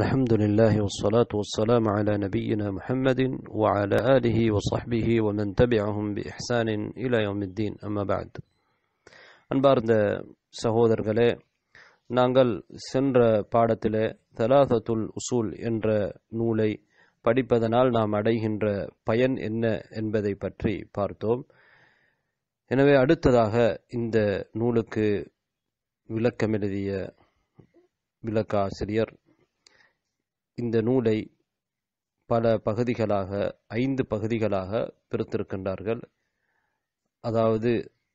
الحمد لله والصلاة والسلام على نبينا محمد وعلى آله وصحبه ومن تبعهم بإحسان إلى يوم الدين أما بعد أن بارد سهودر غلي نانغل سنر پاڑتل ثلاثة الأصول انر نولي پڑی پدنال نام انر پين ان انبذي پتري پارتوم எனவே அடுத்ததாக இந்த நூலுக்கு விளக்கமெழுதிய விளக்காசிரியர் இந்த நூலை பல பகுதிகளாக ஐந்து பகுதிகளாக பிரித்திருக்கின்றார்கள் அதாவது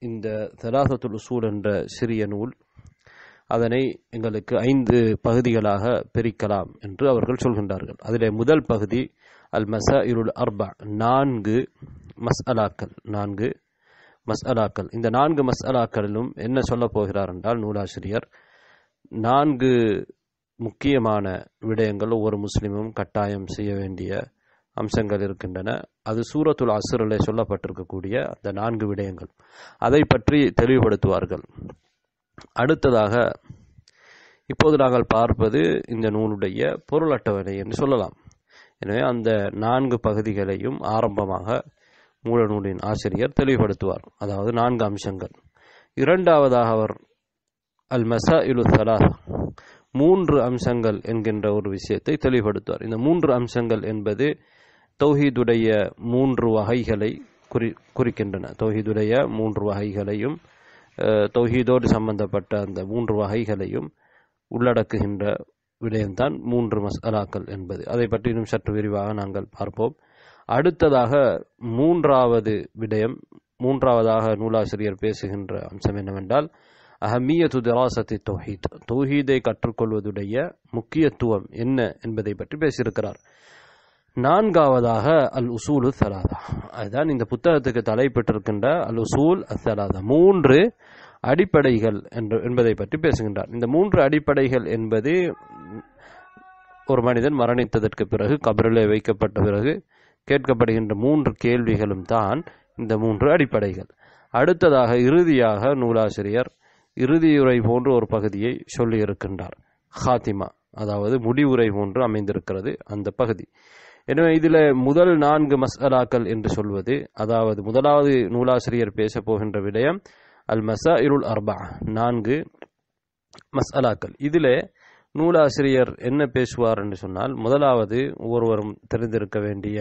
இந்த தலாசத்துல் உசூல் என்ற சிறிய நூல் அதனை எங்களுக்கு ஐந்து பகுதிகளாக பிரிக்கலாம் என்று அவர்கள் சொல்கின்றார்கள் அதில் முதல் பகுதி அல் மச இருள் அர்பா நான்கு அலாக்கள் நான்கு மஸ்அலாக்கள் இந்த நான்கு அலாக்களிலும் என்ன சொல்ல போகிறார் என்றால் நூலாசிரியர் நான்கு முக்கியமான விடயங்கள் ஒவ்வொரு முஸ்லீமும் கட்டாயம் செய்ய வேண்டிய அம்சங்கள் இருக்கின்றன அது சூரத்துல் அசுரில் சொல்லப்பட்டிருக்கக்கூடிய அந்த நான்கு விடயங்கள் அதை பற்றி தெளிவுபடுத்துவார்கள் அடுத்ததாக இப்போது நாங்கள் பார்ப்பது இந்த நூலுடைய பொருள் அட்டவணை என்று சொல்லலாம் எனவே அந்த நான்கு பகுதிகளையும் ஆரம்பமாக மூல நூலின் ஆசிரியர் தெளிவுபடுத்துவார் அதாவது நான்கு அம்சங்கள் இரண்டாவதாக அவர் அல் மசா இலு மூன்று அம்சங்கள் என்கின்ற ஒரு விஷயத்தை தெளிவுபடுத்துவார் இந்த மூன்று அம்சங்கள் என்பது தௌஹீதுடைய மூன்று வகைகளை குறி குறிக்கின்றன தௌஹீதுடைய மூன்று வகைகளையும் தௌஹீதோடு சம்பந்தப்பட்ட அந்த மூன்று வகைகளையும் உள்ளடக்குகின்ற விடயம்தான் மூன்று மசாலாக்கள் என்பது அதை பற்றியும் சற்று விரிவாக நாங்கள் பார்ப்போம் அடுத்ததாக மூன்றாவது விடயம் மூன்றாவதாக நூலாசிரியர் பேசுகின்ற அம்சம் என்னவென்றால் அஹமியத்து திராசத்தை தௌஹீத் தௌஹீதை கற்றுக்கொள்வதுடைய முக்கியத்துவம் என்ன என்பதை பற்றி பேசியிருக்கிறார் நான்காவதாக அல் உசூல் சலாதா அதுதான் இந்த புத்தகத்துக்கு தலைப்பெற்றிருக்கின்ற அல் உசூல் அசலாதா மூன்று அடிப்படைகள் என்று என்பதை பற்றி பேசுகின்றார் இந்த மூன்று அடிப்படைகள் என்பது ஒரு மனிதன் மரணித்ததற்கு பிறகு கபரிலே வைக்கப்பட்ட பிறகு கேட்கப்படுகின்ற மூன்று கேள்விகளும் தான் இந்த மூன்று அடிப்படைகள் அடுத்ததாக இறுதியாக நூலாசிரியர் இறுதியுரை போன்ற ஒரு பகுதியை சொல்லியிருக்கின்றார் ஹாத்திமா அதாவது முடிவுரை போன்று அமைந்திருக்கிறது அந்த பகுதி எனவே இதில் முதல் நான்கு மசாலாக்கள் என்று சொல்வது அதாவது முதலாவது நூலாசிரியர் பேச போகின்ற விடயம் அல் மசா இருள் அர்பா நான்கு மசாலாக்கள் இதில் நூலாசிரியர் என்ன பேசுவார் என்று சொன்னால் முதலாவது ஒவ்வொருவரும் தெரிந்திருக்க வேண்டிய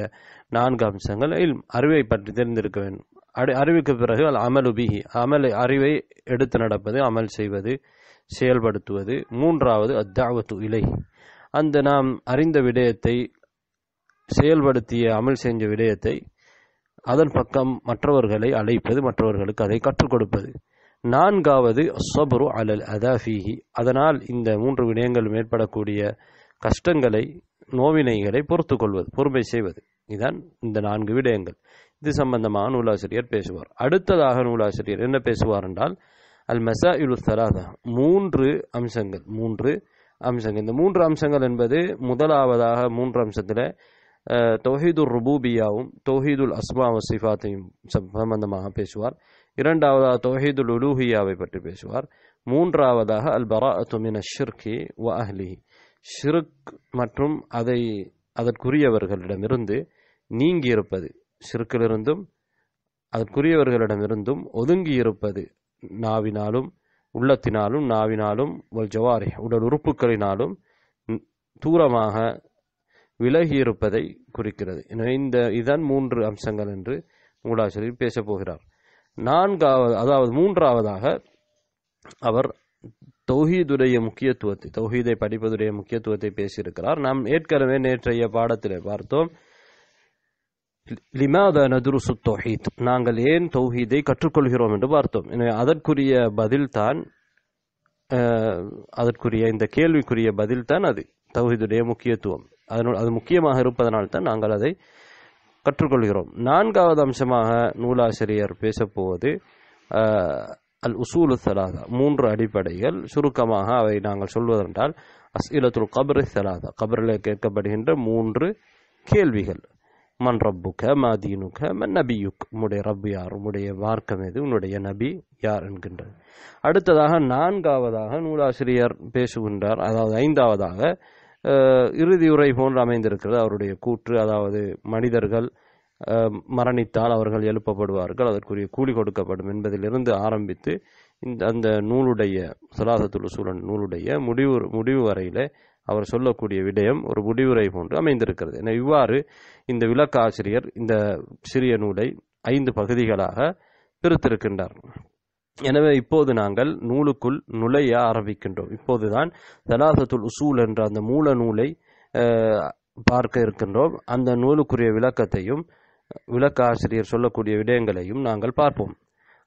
நான்கு அம்சங்கள் அறிவை பற்றி தெரிந்திருக்க வேண்டும் அறி அறிவுக்கு பிறகு அல் அமலு பிஹி அமல் அறிவை எடுத்து நடப்பது அமல் செய்வது செயல்படுத்துவது மூன்றாவது அத்தாவத்து இலை அந்த நாம் அறிந்த விடயத்தை செயல்படுத்திய அமல் செஞ்ச விடயத்தை அதன் பக்கம் மற்றவர்களை அழைப்பது மற்றவர்களுக்கு அதை கற்றுக் கொடுப்பது நான்காவது சொபரு அலல் அதாஃபிஹி அதனால் இந்த மூன்று விடயங்கள் மேற்படக்கூடிய கஷ்டங்களை நோவினைகளை பொறுத்து கொள்வது பொறுமை செய்வது இதுதான் இந்த நான்கு விடயங்கள் இது சம்பந்தமாக நூலாசிரியர் பேசுவார் அடுத்ததாக நூலாசிரியர் என்ன பேசுவார் என்றால் அல் மெசா இலுத்தலாதா மூன்று அம்சங்கள் மூன்று அம்சங்கள் இந்த மூன்று அம்சங்கள் என்பது முதலாவதாக மூன்று அம்சத்தில் தொஹீதுல் ருபூபியாவும் தொஹீதுல் அஸ்மா சிஃபாத்தையும் சம்பந்தமாக பேசுவார் இரண்டாவதாக தொஹீதுல் உலூஹியாவை பற்றி பேசுவார் மூன்றாவதாக அல் பரா அத்துமின ஷிர்கி வ அஹ்லி ஷிர்க் மற்றும் அதை அதற்குரியவர்களிடமிருந்து நீங்கியிருப்பது சிறுக்கிலிருந்தும் அதற்குரியவர்களிடமிருந்தும் ஒதுங்கி இருப்பது நாவினாலும் உள்ளத்தினாலும் நாவினாலும் வல் ஜவாரி உடல் உறுப்புகளினாலும் தூரமாக விலகி இருப்பதை குறிக்கிறது எனவே இந்த இதன் மூன்று அம்சங்கள் என்று மூலாசிரியர் பேசப் போகிறார் நான்காவது அதாவது மூன்றாவதாக அவர் தௌஹீதுடைய முக்கியத்துவத்தை தௌஹீதை படிப்பதுடைய முக்கியத்துவத்தை பேசியிருக்கிறார் நாம் ஏற்கனவே நேற்றைய பாடத்திலே பார்த்தோம் லிமாத நதுருசு தொஹீத் நாங்கள் ஏன் தௌஹீதை கற்றுக்கொள்கிறோம் என்று பார்த்தோம் அதற்குரிய பதில்தான் அதற்குரிய இந்த கேள்விக்குரிய பதில்தான் அது தௌஹீதுடைய முக்கியத்துவம் அதனால் அது முக்கியமாக இருப்பதனால்தான் நாங்கள் அதை கற்றுக்கொள்கிறோம் நான்காவது அம்சமாக நூலாசிரியர் பேசப்போவது அல் உசூலு சலாதா மூன்று அடிப்படைகள் சுருக்கமாக அவை நாங்கள் சொல்வதென்றால் அஸ்இலத்துல் கபரு சலாதா கபரில் கேட்கப்படுகின்ற மூன்று கேள்விகள் மன் ரப்புக்க மாதீனுக்க மன் நபியுக் உன்னுடைய ரப்பு யார் உன்னுடைய மார்க்கம் எது உன்னுடைய நபி யார் என்கின்றது அடுத்ததாக நான்காவதாக நூலாசிரியர் பேசுகின்றார் அதாவது ஐந்தாவதாக இறுதி உரை போன்று அமைந்திருக்கிறது அவருடைய கூற்று அதாவது மனிதர்கள் மரணித்தால் அவர்கள் எழுப்பப்படுவார்கள் அதற்குரிய கூலி கொடுக்கப்படும் என்பதிலிருந்து ஆரம்பித்து இந்த அந்த நூலுடைய சலாசத்துள்ள சூழல் நூலுடைய முடிவு முடிவு வரையிலே அவர் சொல்லக்கூடிய விடயம் ஒரு முடிவுரை போன்று அமைந்திருக்கிறது என இவ்வாறு இந்த விளக்காசிரியர் இந்த சிறிய நூலை ஐந்து பகுதிகளாக பிரித்திருக்கின்றார் எனவே இப்போது நாங்கள் நூலுக்குள் நுழைய ஆரம்பிக்கின்றோம் இப்போதுதான் தலாசத்துல் உசூல் என்ற அந்த மூல நூலை பார்க்க இருக்கின்றோம் அந்த நூலுக்குரிய விளக்கத்தையும் விளக்காசிரியர் சொல்லக்கூடிய விடயங்களையும் நாங்கள் பார்ப்போம்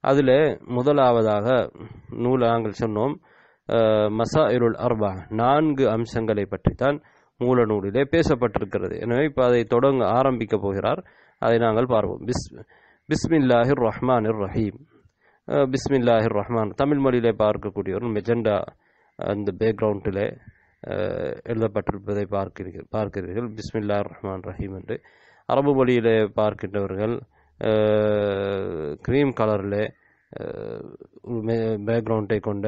அதில் முதலாவதாக நூல் நாங்கள் சொன்னோம் மசாயிருள் அர்பா நான்கு அம்சங்களை பற்றி தான் மூல நூலிலே பேசப்பட்டிருக்கிறது எனவே இப்போ அதை தொடங்க ஆரம்பிக்க போகிறார் அதை நாங்கள் பார்ப்போம் பிஸ் பிஸ்மில்லாஹிர் ரஹ்மான் ரஹீம் பிஸ்மில்லாஹிர் ரஹ்மான் தமிழ் மொழியிலே பார்க்கக்கூடிய ஒரு மெஜெண்டா அந்த பேக்ரவுண்டில் எழுதப்பட்டிருப்பதை பார்க்கிறீர்கள் பார்க்கிறீர்கள் பிஸ்மில்லா ரஹ்மான் ரஹீம் என்று அரபு மொழியிலே பார்க்கின்றவர்கள் க்ரீம் கலரில் பேக்ரவுண்டை கொண்ட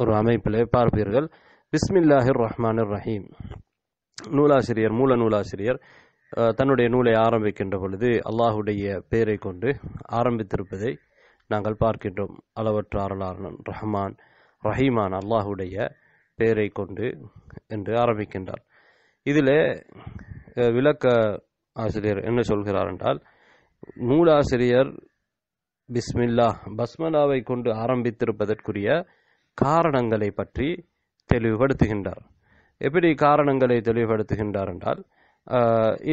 ஒரு அமைப்பில் பார்ப்பீர்கள் பிஸ்மில்லாஹிர் ரஹ்மான் ரஹீம் நூலாசிரியர் மூல நூலாசிரியர் தன்னுடைய நூலை ஆரம்பிக்கின்ற பொழுது அல்லாஹுடைய பெயரை கொண்டு ஆரம்பித்திருப்பதை நாங்கள் பார்க்கின்றோம் அளவற்ற அருளாளன் ரஹ்மான் ரஹீமான் அல்லாஹுடைய பெயரை கொண்டு என்று ஆரம்பிக்கின்றார் இதில் விளக்க ஆசிரியர் என்ன சொல்கிறார் என்றால் நூலாசிரியர் பிஸ்மில்லா பஸ்மலாவை கொண்டு ஆரம்பித்திருப்பதற்குரிய காரணங்களை பற்றி தெளிவுபடுத்துகின்றார் எப்படி காரணங்களை தெளிவுபடுத்துகின்றார் என்றால்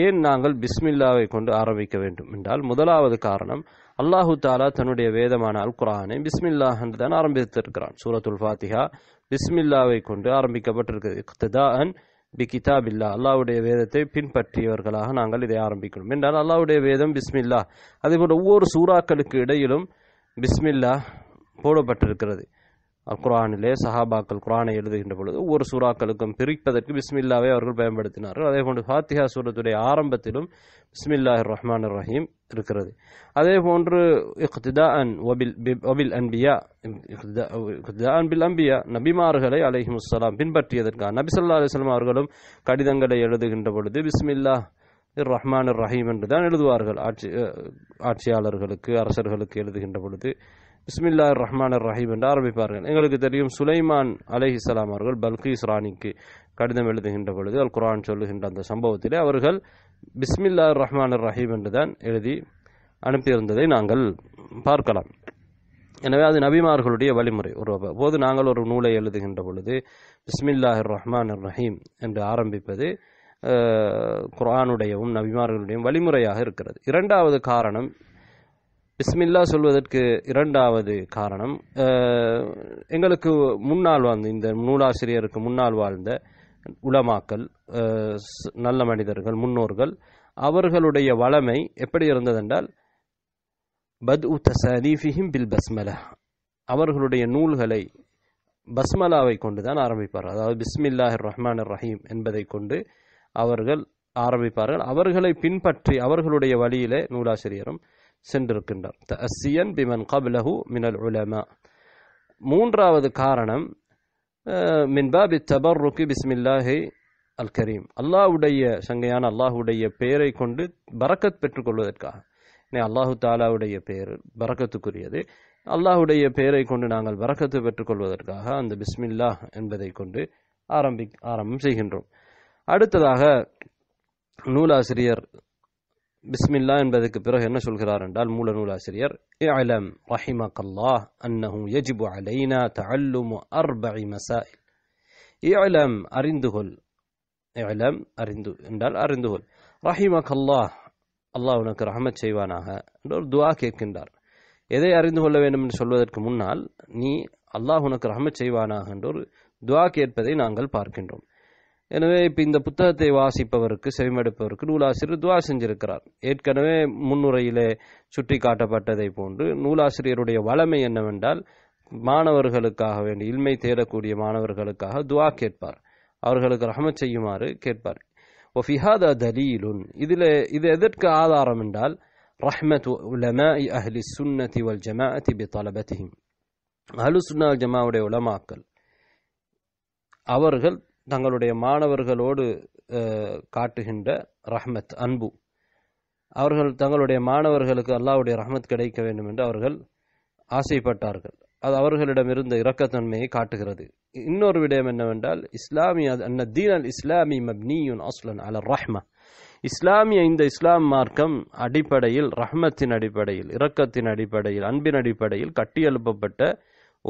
ஏன் நாங்கள் பிஸ்மில்லாவை கொண்டு ஆரம்பிக்க வேண்டும் என்றால் முதலாவது காரணம் அல்லாஹு தாலா தன்னுடைய வேதமான அல் குரானை பிஸ்மில்லா என்று தான் ஆரம்பித்திருக்கிறான் சூரத்துல் ஃபாத்திஹா பிஸ்மில்லாவை கொண்டு ஆரம்பிக்கப்பட்டிருக்கிறது அன் பி கிதாபில்லா அல்லாவுடைய வேதத்தை பின்பற்றியவர்களாக நாங்கள் இதை ஆரம்பிக்கணும் என்றால் அல்லாவுடைய வேதம் பிஸ்மில்லா அதேபோல் ஒவ்வொரு சூறாக்களுக்கு இடையிலும் பிஸ்மில்லா போடப்பட்டிருக்கிறது குரானிலே சஹாபாக்கள் குரானை எழுதுகின்ற பொழுது ஒவ்வொரு சூறாக்களுக்கும் பிரிப்பதற்கு பிஸ்மில்லாவை அவர்கள் பயன்படுத்தினார்கள் அதே போன்று ஃபாத்திஹா சூரத்துடைய ஆரம்பத்திலும் பிஸ்மில்லாஹ் ரஹ்மான் ரஹீம் இருக்கிறது அதே போன்று இக்திதா அன் ஒபில் ஒபில் அன்பியா அன்பில் அம்பியா நபிமார்களை அலஹிமுசலாம் பின்பற்றியதற்காக நபிசல்லா அலிஸ்லாம் அவர்களும் கடிதங்களை எழுதுகின்ற பொழுது பிஸ்மில்லா இர் ரஹ்மான் ரஹீம் என்று தான் எழுதுவார்கள் ஆட்சி ஆட்சியாளர்களுக்கு அரசர்களுக்கு எழுதுகின்ற பொழுது பிஸ்மில்லா ரஹ்மான் ரஹீம் என்று ஆரம்பிப்பார்கள் எங்களுக்கு தெரியும் சுலைமான் அலஹி இஸ்லாம் அவர்கள் பல்கீஸ் ராணிக்கு கடிதம் எழுதுகின்ற பொழுது அல் குரான் சொல்லுகின்ற அந்த சம்பவத்திலே அவர்கள் பிஸ்மில்லா ரஹ்மான் ரஹீம் என்று தான் எழுதி அனுப்பியிருந்ததை நாங்கள் பார்க்கலாம் எனவே அது நபிமார்களுடைய வழிமுறை ஒரு போது நாங்கள் ஒரு நூலை எழுதுகின்ற பொழுது பிஸ்மில்லாஹ் ரஹ்மான் ரஹீம் என்று ஆரம்பிப்பது குரானுடையவும் நபிமார்களுடையும் வழிமுறையாக இருக்கிறது இரண்டாவது காரணம் பிஸ்மில்லா சொல்வதற்கு இரண்டாவது காரணம் எங்களுக்கு முன்னால் வாழ்ந்த இந்த நூலாசிரியருக்கு முன்னால் வாழ்ந்த உளமாக்கல் நல்ல மனிதர்கள் முன்னோர்கள் அவர்களுடைய வளமை எப்படி இருந்ததென்றால் பத் உத்த தசரீஃபிஹிம் பில் பஸ்மலா அவர்களுடைய நூல்களை பஸ்மலாவை கொண்டு தான் ஆரம்பிப்பார் அதாவது பிஸ்மில்லாஹிர் ரஹ்மான் ரஹீம் என்பதை கொண்டு அவர்கள் ஆரம்பிப்பார்கள் அவர்களை பின்பற்றி அவர்களுடைய வழியிலே நூலாசிரியரும் சென்றிருக்கின்றார் த அசியன் பிமன் கபிலஹு மினல் உலமா மூன்றாவது காரணம் மின்பா தபர் ருக்கு பிஸ்மில்லாஹி அல் கரீம் அல்லாஹுடைய சங்கையான அல்லாஹுடைய பெயரை கொண்டு பரக்கத் பெற்றுக்கொள்வதற்காக அல்லாஹு தாலாவுடைய பெயர் பறக்கத்துக்குரியது அல்லாஹுடைய பெயரை கொண்டு நாங்கள் வரக்கத்து பெற்றுக்கொள்வதற்காக அந்த பிஸ்மில்லா என்பதை கொண்டு ஆரம்பி ஆரம்பம் செய்கின்றோம் அடுத்ததாக நூலாசிரியர் பிஸ்மில்லா என்பதற்கு பிறகு என்ன சொல்கிறார் என்றால் மூல நூல் ஆசிரியர் இலம் ரஹிமகல்லாஹ் அன்னஹு யஜிபு அலைனா தஅல்லுமு அர்பஇ மசாயில் இலம் அறிந்துகொள் இலம் அறிந்து என்றால் அறிந்துகொள் ரஹிமகல்லாஹ் அல்லாஹ் உனக்கு ரஹமத் செய்வானாக என்று ஒரு துவா கேட்கின்றார் எதை அறிந்து கொள்ள வேண்டும் என்று சொல்வதற்கு முன்னால் நீ அல்லாஹ் உனக்கு ரஹமத் செய்வானாக என்று ஒரு துவா கேட்பதை நாங்கள் பார்க்கின்றோம் எனவே இப்போ இந்த புத்தகத்தை வாசிப்பவருக்கு செவிமடுப்பவருக்கு நூலாசிரியர் துவா செஞ்சிருக்கிறார் ஏற்கனவே முன்னுரையிலே சுட்டி காட்டப்பட்டதை போன்று நூலாசிரியருடைய வளமை என்னவென்றால் மாணவர்களுக்காக வேண்டி இல்மை தேடக்கூடிய மாணவர்களுக்காக துவா கேட்பார் அவர்களுக்கு ரஹமத் செய்யுமாறு கேட்பார் ஒஃபிஹாதா தலீலுன் இதில் இது எதற்கு ஆதாரம் என்றால் ரஹ்மத் உலமா அஹ்லி சுன்னதி வல் ஜமாஅத்தி பி தலபத்திஹிம் அஹ்லு சுன்னா ஜமாவுடைய உலமாக்கள் அவர்கள் தங்களுடைய மாணவர்களோடு காட்டுகின்ற ரஹ்மத் அன்பு அவர்கள் தங்களுடைய மாணவர்களுக்கு அல்லாவுடைய ரஹமத் கிடைக்க வேண்டும் என்று அவர்கள் ஆசைப்பட்டார்கள் அது அவர்களிடம் இருந்த இரக்கத்தன்மையை காட்டுகிறது இன்னொரு விடயம் என்னவென்றால் இஸ்லாமிய அன்ன தீன் அல் இஸ்லாமி மப்னியுன் அஸ்லன் அல ரஹ்மா இஸ்லாமிய இந்த இஸ்லாம் மார்க்கம் அடிப்படையில் ரஹ்மத்தின் அடிப்படையில் இரக்கத்தின் அடிப்படையில் அன்பின் அடிப்படையில் கட்டியெழுப்பப்பட்ட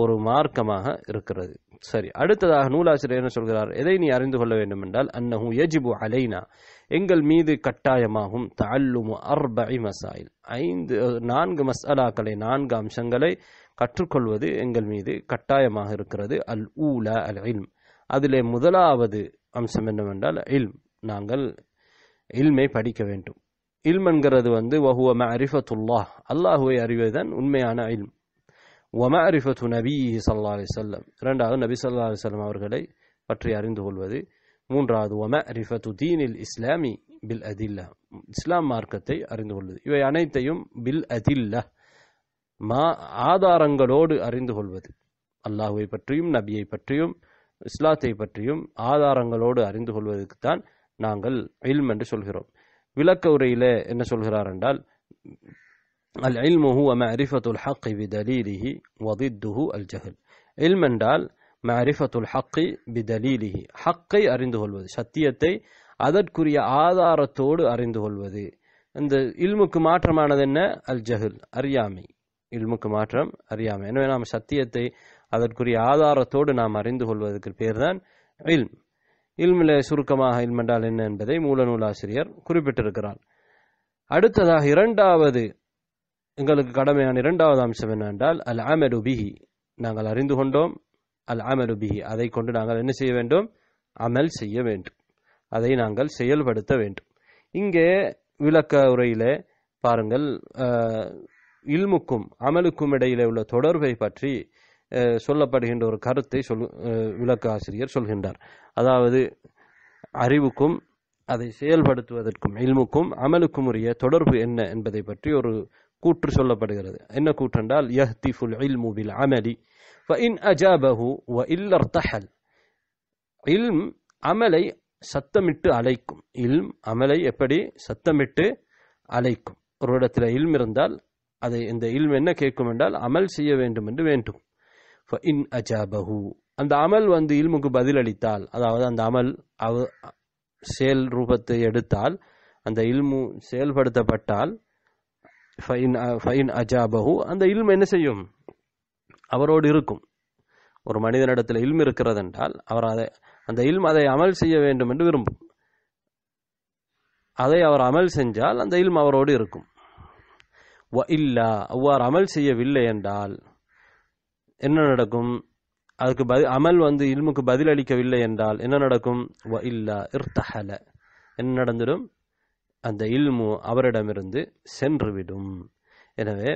ஒரு மார்க்கமாக இருக்கிறது சரி அடுத்ததாக நூலாசிரியர் என்ன சொல்கிறார் எதை நீ அறிந்து கொள்ள வேண்டும் என்றால் அன்னஹு யஜிபு அலைனா எங்கள் மீது கட்டாயமாகும் தல்லுமு அர்பை மசாயில் ஐந்து நான்கு மசாலாக்களை நான்கு அம்சங்களை கற்றுக்கொள்வது எங்கள் மீது கட்டாயமாக இருக்கிறது அல் ஊலா அல் இல்ம் அதிலே முதலாவது அம்சம் என்னவென்றால் இல்ம் நாங்கள் இல்மை படிக்க வேண்டும் என்கிறது வந்து வஹுவ மரிஃபத்துல்லாஹ் அல்லாஹுவை அறிவதுதான் உண்மையான இல்ம் ஒமாரிஃபத்து நபி சல்லா அலி சொல்லம் இரண்டாவது நபி சல்லா அலி சொல்லம் அவர்களை பற்றி அறிந்து கொள்வது மூன்றாவது ஒம ரிஃபத்து தீனில் இஸ்லாமி பில் அதில்லா இஸ்லாம் மார்க்கத்தை அறிந்து கொள்வது இவை அனைத்தையும் பில் அதில்லா மா ஆதாரங்களோடு அறிந்து கொள்வது அல்லாஹுவை பற்றியும் நபியை பற்றியும் இஸ்லாத்தை பற்றியும் ஆதாரங்களோடு அறிந்து கொள்வதற்குத்தான் நாங்கள் இல்ம் என்று சொல்கிறோம் விளக்க உரையில் என்ன சொல்கிறார் என்றால் العلم هو معرفة الحق بدليله وضده الجهل علم என்றால் மரிஃபத்துல் ஹக்கி பிதலீலிஹி ஹக்கை அறிந்து கொள்வது சத்தியத்தை அதற்குரிய ஆதாரத்தோடு அறிந்து கொள்வது இந்த இல்முக்கு மாற்றமானது என்ன அல் ஜஹில் அறியாமை இல்முக்கு மாற்றம் அறியாமை எனவே நாம் சத்தியத்தை அதற்குரிய ஆதாரத்தோடு நாம் அறிந்து கொள்வதற்கு பேர் தான் இல்ம் இல்மில் சுருக்கமாக இல்மென்றால் என்ன என்பதை மூலநூல் ஆசிரியர் குறிப்பிட்டிருக்கிறார் அடுத்ததாக இரண்டாவது எங்களுக்கு கடமையான இரண்டாவது அம்சம் என்னவென்றால் அல் அமலு பிஹி நாங்கள் அறிந்து கொண்டோம் அல் அமலு பிஹி அதை கொண்டு நாங்கள் என்ன செய்ய வேண்டும் அமல் செய்ய வேண்டும் அதை நாங்கள் செயல்படுத்த வேண்டும் இங்கே விளக்க உரையில பாருங்கள் இல்முக்கும் அமலுக்கும் இடையிலே உள்ள தொடர்பை பற்றி சொல்லப்படுகின்ற ஒரு கருத்தை சொல் விளக்க ஆசிரியர் சொல்கின்றார் அதாவது அறிவுக்கும் அதை செயல்படுத்துவதற்கும் இல்முக்கும் அமலுக்கும் உரிய தொடர்பு என்ன என்பதை பற்றி ஒரு கூற்று சொல்லப்படுகிறது என்ன கூற்றென்றால் யஹ்திஃபுல் இல்மு பில் அமலி ஃப இன் அஜாபஹு வ இல்லர் தஹல் இல்ம் அமலை சத்தமிட்டு அழைக்கும் இல்ம் அமலை எப்படி சத்தமிட்டு அழைக்கும் ஒரு இடத்துல இல்ம் இருந்தால் அதை இந்த இல்ம் என்ன கேட்கும் என்றால் அமல் செய்ய வேண்டும் என்று வேண்டும் ஃப இன் அஜாபஹு அந்த அமல் வந்து இல்முக்கு பதிலளித்தால் அதாவது அந்த அமல் அவ செயல் ரூபத்தை எடுத்தால் அந்த இல்மு செயல்படுத்தப்பட்டால் ஃபைன் ஃபைன் அஜாபஹு அந்த இல்மை என்ன செய்யும் அவரோடு இருக்கும் ஒரு மனிதனிடத்தில் இல்மு இருக்கிறது என்றால் அவர் அதை அந்த இல்ம் அதை அமல் செய்ய வேண்டும் என்று விரும்பும் அதை அவர் அமல் செஞ்சால் அந்த இல்ம் அவரோடு இருக்கும் வ இல்லா அவ்வாறு அமல் செய்யவில்லை என்றால் என்ன நடக்கும் அதுக்கு பதி அமல் வந்து இல்முக்கு பதிலளிக்கவில்லை என்றால் என்ன நடக்கும் வ இல்லா இர்த்தஹல என்ன நடந்துடும் அந்த இல்மு அவரிடமிருந்து சென்றுவிடும் எனவே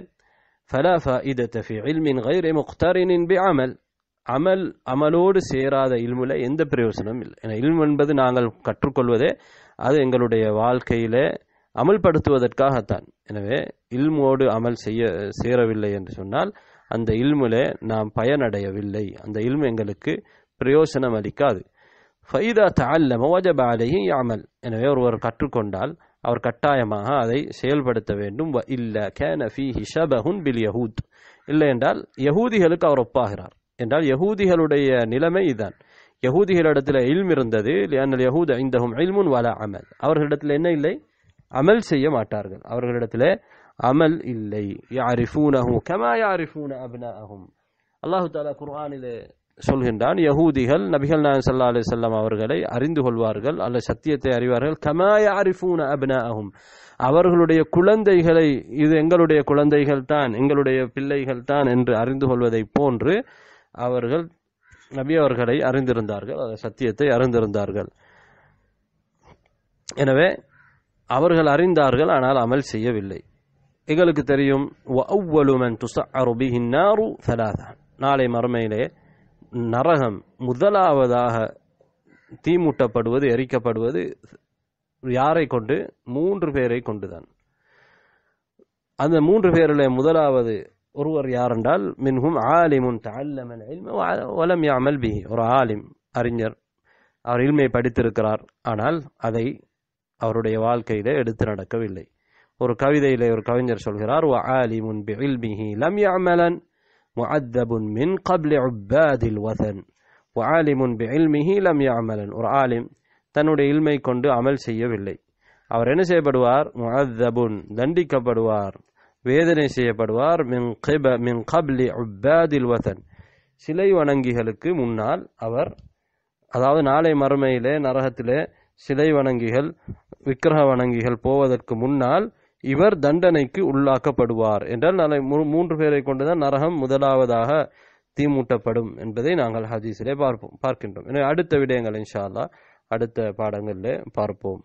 ஃபலா ஃபாயிதத்தை ஃபி இல்மின் கைரே முக்தாரினின் பி அமல் அமல் அமலோடு சேராத இல்முல எந்த பிரயோசனம் இல்லை ஏன்னா இல்மு என்பது நாங்கள் கற்றுக்கொள்வதே அது எங்களுடைய வாழ்க்கையிலே அமல்படுத்துவதற்காகத்தான் எனவே இல்மோடு அமல் செய்ய சேரவில்லை என்று சொன்னால் அந்த இல்முலே நாம் பயனடையவில்லை அந்த இல்மு எங்களுக்கு பிரயோசனம் அளிக்காது ஃபைதா தால்லம மோஜபாலையும் அமல் எனவே ஒருவர் கற்றுக்கொண்டால் அவர் கட்டாயமாக அதை செயல்படுத்த வேண்டும் இல்ல கேனஃபி ஹிஷபஹுன் பில் யஹூத் இல்லை என்றால் யகூதிகளுக்கு அவர் ஒப்பாகிறார் என்றால் யகூதிகளுடைய நிலைமை இதுதான் யகூதிகளிடத்தில் இல்ம் இருந்தது அண்ணல் யகூத ஐந்தகும் இல்முன் வல அமல் அவர்களிடத்தில் என்ன இல்லை அமல் செய்ய மாட்டார்கள் அவர்களிடத்தில் அமல் இல்லை யாரிஃபூனஹு கமா யாரிஃபூன அஹும் அல்லாஹு தாலா குர்ஆனிலே சொல்கின்றான் யகூதிகள் நபிகள் நாயன் சல்லா அலி சொல்லாம் அவர்களை அறிந்து கொள்வார்கள் அல்ல சத்தியத்தை அறிவார்கள் கமாய அரிஃபூன் அபினா ஆகும் அவர்களுடைய குழந்தைகளை இது எங்களுடைய குழந்தைகள் தான் எங்களுடைய பிள்ளைகள் தான் என்று அறிந்து கொள்வதை போன்று அவர்கள் நபி அவர்களை அறிந்திருந்தார்கள் சத்தியத்தை அறிந்திருந்தார்கள் எனவே அவர்கள் அறிந்தார்கள் ஆனால் அமல் செய்யவில்லை எங்களுக்கு தெரியும் நாளை மறுமையிலே நரகம் முதலாவதாக தீமூட்டப்படுவது எரிக்கப்படுவது யாரை கொண்டு மூன்று பேரை கொண்டுதான் அந்த மூன்று பேரில் முதலாவது ஒருவர் யாரென்றால் மின்ஹும் ஆலிமுன் தல்லமன் வலம் யாமல் பி ஒரு ஆலிம் அறிஞர் அவர் இல்மை படித்திருக்கிறார் ஆனால் அதை அவருடைய வாழ்க்கையில எடுத்து நடக்கவில்லை ஒரு கவிதையில ஒரு கவிஞர் சொல்கிறார் ஆலிமுன் பி இல்மிஹி லம் யாமலன் முஅத்தபுன் மின் கப்லி உப்பாதில் வதன் ஆலிமுன் பி இல்மிஹி லம் யாமலன் ஒரு ஆலிம் தன்னுடைய இல்மை கொண்டு அமல் செய்யவில்லை அவர் என்ன செய்யப்படுவார் முஅத்தபுன் தண்டிக்கப்படுவார் வேதனை செய்யப்படுவார் மின் கிப மின் கப்லி உப்பாதில் வதன் சிலை வணங்கிகளுக்கு முன்னால் அவர் அதாவது நாளை மறுமையிலே நரகத்திலே சிலை வணங்கிகள் விக்கிரக வணங்கிகள் போவதற்கு முன்னால் இவர் தண்டனைக்கு உள்ளாக்கப்படுவார் என்றால் நாளை மூன்று பேரை கொண்டுதான் நரகம் முதலாவதாக தீமூட்டப்படும் என்பதை நாங்கள் ஹதீஸிலே பார்ப்போம் பார்க்கின்றோம் எனவே அடுத்த விடயங்கள் இன்ஷா அல்லா அடுத்த பாடங்களில் பார்ப்போம்